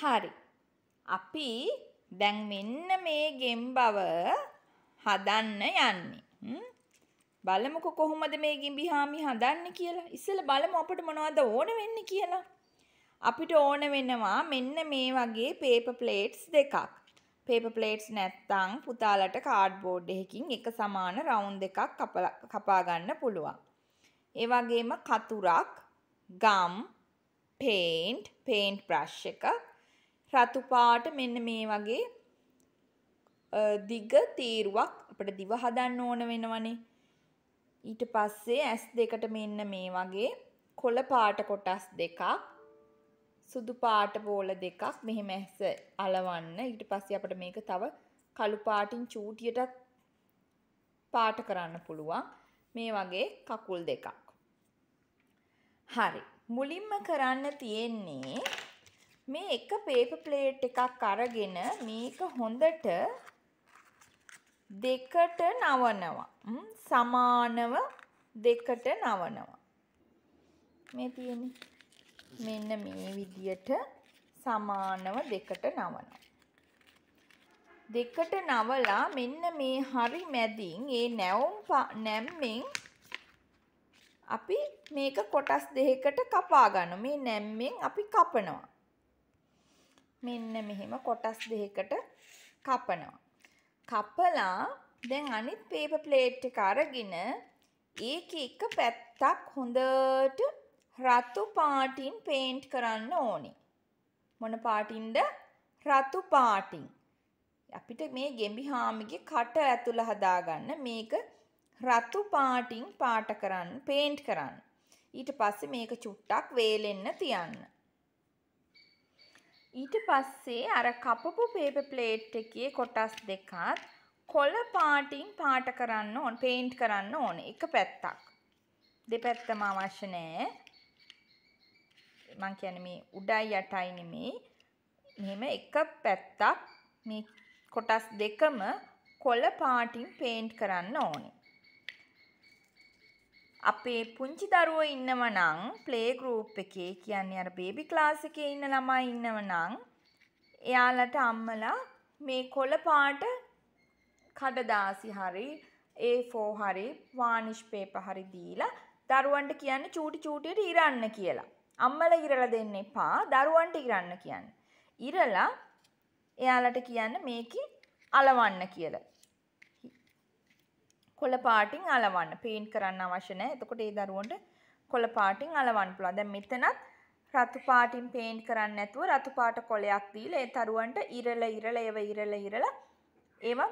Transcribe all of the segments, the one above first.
හරි. අපි දැන් මෙන්න මේ ගෙම්බව හදන්න යන්නේ. බලමුකෝ කොහොමද මේ ගිඹිහාමි හදන්නේ කියලා. ඉස්සෙල්ල බලමු අපිට මොනවද ඕන වෙන්නේ කියලා. අපිට ඕන වෙනවා මෙන්න මේ වගේ paper plates දෙකක්. paper plates නැත්තම් පුතාලට cardboard එකකින් එක සමාන round දෙකක් කපා ගන්න පුළුවන්. ඒ වගේම කතුරක්, ගම්, paint, paint brush එක රතු පාට මෙන්න මේ වගේ දිග තීරුවක් අපිට දිව හදන්න ඕන වෙනවනේ. ඊට පස්සේ ඇස් දෙකට මෙන්න මේ වගේ කොළ පාට කොටස් දෙකක් සුදු පාට බෝල දෙකක් මෙහෙම ඇස అలවන්න. ඊට පස්සේ අපිට මේක තව කළු පාටින් චූටියටත් පාට කරන්න පුළුවන්. මේ වගේ කකුල් දෙකක්. හරි. මුලින්ම කරන්න තියෙන්නේ මේ එක පේපර් ප්ලේට් එකක් අරගෙන මේක හොඳට දෙකට නවනවා. සමානව දෙකට නවනවා. මේ තියෙන්නේ. මෙන්න මේ විදියට සමානව දෙකට නවනවා. දෙකට නවලා මෙන්න මේ හරි මැදින් ඒ නැවුම් නැම්මෙන් අපි මේක කොටස් දෙකකට කපා ගන්නවා. මේ නැම්මෙන් අපි කපනවා. මෙන්න මෙහෙම කොටස් දෙකකට කපනවා. කපලා දැන් අනිත් පේපර් ප්ලේට් එක අරගෙන ඒක එක පැත්තක් හොඳට රතු පාටින් පේන්ට් කරන්න ඕනේ. මොන පාටින්ද? රතු පාටින්. අපිට මේ ගෙඹි හාමිගේ කට ඇතුළ හදාගන්න මේක රතු පාටින් පාට කරන්න, පේන්ට් කරන්න. ඊට පස්සේ මේක චුට්ටක් වේලෙන්න තියන්න. ඊට පස්සේ අර කපපු පේපර් ප්ලේට් එකේ කොටස් දෙකත් කොළ පාටින් පාට කරන්න ඕන, පේන්ට් කරන්න ඕන. එක පැත්තක්. දෙපැත්තම අවශ්‍ය නැහැ. මං කියන්නේ මේ උඩයි යටයි නෙමේ. මෙහෙම එක පැත්තක් මේ කොටස් දෙකම කොළ පාටින් පේන්ට් කරන්න ඕනේ. අපේ පුංචි දරුවෝ ඉන්නව නම් ප්ලේ ගෲප් එකේ කියන්නේ අර බේබි ක්ලාස් එකේ ඉන්න ළමයි ඉන්නව නම් එයාලට අම්මලා මේ කොළ පාට කඩදාසි හරි A4 හරි වානිෂ් පේපර් හරි දීලා දරුවන්ට කියන්නේ චූටි චූටියට ඉරන්න කියලා. අම්මලා ඉරලා දෙන්න එපා දරුවන්ට ඉරන්න කියන්නේ. ඉරලා එයාලට කියන්න මේකේ අලවන්න කියලා. කොළ පාටින් අලවන්න පේන්ට් කරන්න අවශ්‍ය නැහැ එතකොට ඒ දරුවන්ට කොළ පාටින් අලවන්න පුළුවන් දැන් මෙතනත් රතු පාටින් පේන්ට් කරන්න නැතුව රතු පාට කොලයක් දීලා ඒ තරුවන්ට ඉරල ඉරල ඒව ඉරල ඉරල ඒව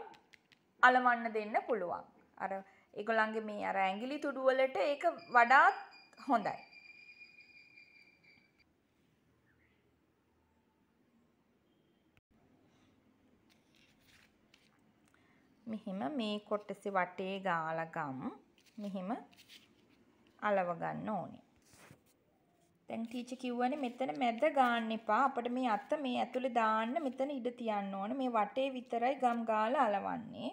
අලවන්න දෙන්න පුළුවන්. අර ඒගොල්ලන්ගේ මේ අර ඇඟිලි තුඩු වලට ඒක වඩාත් හොඳයි. මෙහෙම මේ කොටස වටේ ගාලා ගම් මෙහෙම අලව ගන්න ඕනේ. දැන් ටීචර් කිව්වනේ මෙතන මැද ගන්න එපා. අපිට මේ අත මේ ඇතුලේ දාන්න මෙතන ඉඩ තියන්න ඕනේ. මේ වටේ විතරයි ගම් ගාලා අලවන්නේ.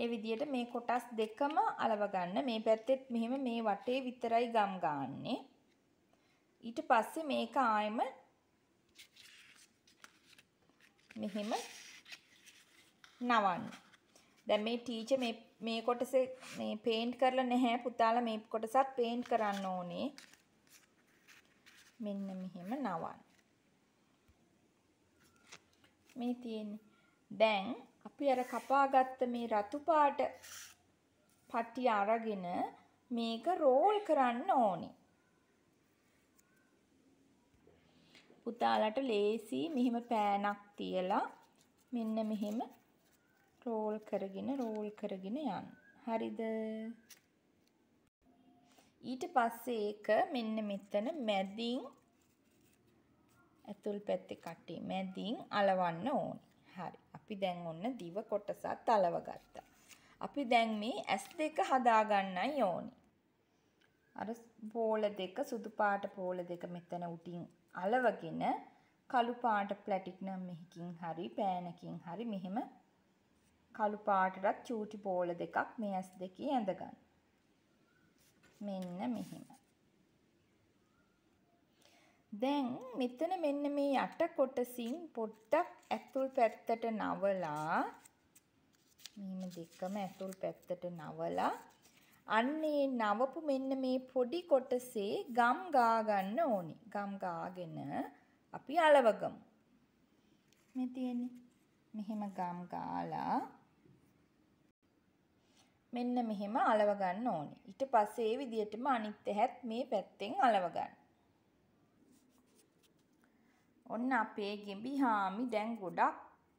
ඒ විදිහට මේ කොටස් දෙකම අලව ගන්න. මේ පැත්තෙත් මෙහෙම මේ වටේ විතරයි ගම් ගාන්නේ. ඊට පස්සේ මේක ආයෙම මෙහෙම නවන්න. දැන් මේ ටීචර් මේ මේ කොටසේ මේ පේන්ට් කරලා නැහැ පුතාලා මේ කොටසත් පේන්ට් කරන්න ඕනේ. මෙන්න මෙහෙම නවන්න. මේ තියෙන්නේ. දැන් අපි අර කපාගත්ත මේ රතු පාට පටි අරගෙන මේක රෝල් කරන්න ඕනේ. පුතාලට ලේසි මෙහෙම පෑනක් තියලා මෙන්න මෙහෙම රෝල් කරගෙන රෝල් කරගෙන යන්න. හරිද? ඊට පස්සේ ඒක මෙන්න මෙතන මැදින් ඇතුල් පැත්තේ කට්ටි මැදින් අලවන්න ඕනේ. හරි. අපි දැන් ඔන්න දිව කොටසත් අලවගත්තා. අපි දැන් මේ ඇස් දෙක හදාගන්නයි ඕනේ. අර පෝල දෙක සුදු පාට පෝල දෙක මෙතන උටින් අලවගෙන කළු පාට ප්ලැටික්නම් මෙහිකින් හරි පෑනකින් හරි මෙහෙම කළු පාටටත් චූටි බෝල දෙකක් මේ ඇස් දෙකේ ඇඳගන්න. මෙන්න මෙහෙම. දැන් මෙතන මෙන්න මේ යට කොටසින් පොට්ටක් ඇතුල් පැත්තට නවලා මේ දෙකම ඇතුල් පැත්තට නවලා අන්නේ නවපු මෙන්න මේ පොඩි කොටසේ ගම් ගා ගන්න ඕනි. ගම් ගාගෙන අපි අලවගමු. මේ තියෙන්නේ. මෙහෙම ගම් ගාලා මෙන්න මෙහෙම අලව ගන්න ඕනේ. ඊට පස්සේ ඒ විදිහටම අනිත් ඇහත් මේ පැත්තෙන් අලව ගන්න. ඔන්න අපේ ගෙඹි හාමි දැන් ගොඩක්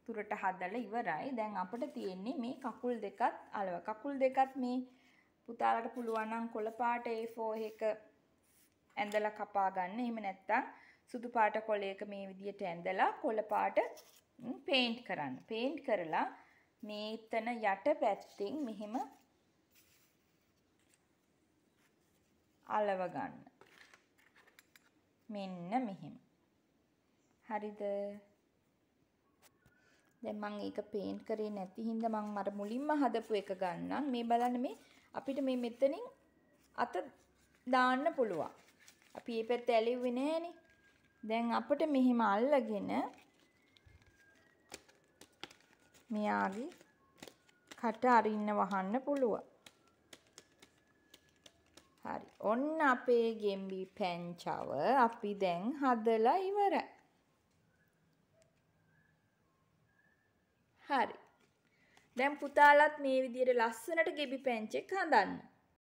තුරට හදලා ඉවරයි. දැන් අපිට තියෙන්නේ මේ කකුල් දෙකත් අලව. කකුල් දෙකත් මේ පුතාලට පුළුවන් නම් කොළ පාට A4 එක ඇඳලා කපා ගන්න. එහෙම නැත්නම් සුදු පාට කොළයක මේ විදිහට ඇඳලා කොළ පාට පේන්ට් කරන්න. පේන්ට් කරලා මේතන යට පැත්තෙන් මෙහෙම අලව ගන්න. මෙන්න මෙහෙම. හරිද? දැන් මම ඒක පේන්ට් කරේ නැති හින්දා මම අර මුලින්ම හදපු එක ගන්නම්. මේ බලන්න මේ අපිට මේ මෙතනින් අත දාන්න පුළුවන්. අපි මේ පැත්ත ඇලෙව්වේ නෑනේ. දැන් අපිට මෙහෙම අල්ලගෙන මෙයාගේ කට අරින්න වහන්න පුළුවන්. හරි. ඔන්න අපේ ගෙම්බි පැංචව අපි දැන් හදලා ඉවරයි. හරි. දැන් පුතාලත් මේ විදියට ලස්සනට ගෙබි පැංචෙක් හදන්න.